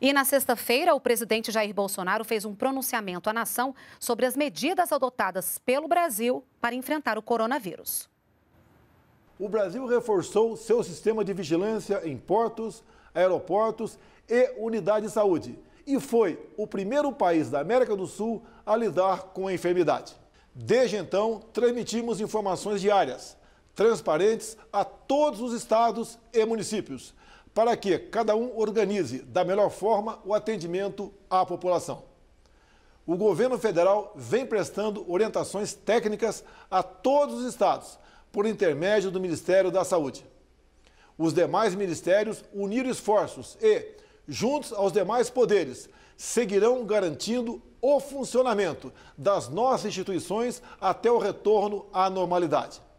E na sexta-feira, o presidente Jair Bolsonaro fez um pronunciamento à nação sobre as medidas adotadas pelo Brasil para enfrentar o coronavírus. O Brasil reforçou seu sistema de vigilância em portos, aeroportos e unidades de saúde e foi o primeiro país da América do Sul a lidar com a enfermidade. Desde então, transmitimos informações diárias, transparentes a todos os estados e municípios para que cada um organize da melhor forma o atendimento à população. O governo federal vem prestando orientações técnicas a todos os estados, por intermédio do Ministério da Saúde. Os demais ministérios uniram esforços e, juntos aos demais poderes, seguirão garantindo o funcionamento das nossas instituições até o retorno à normalidade.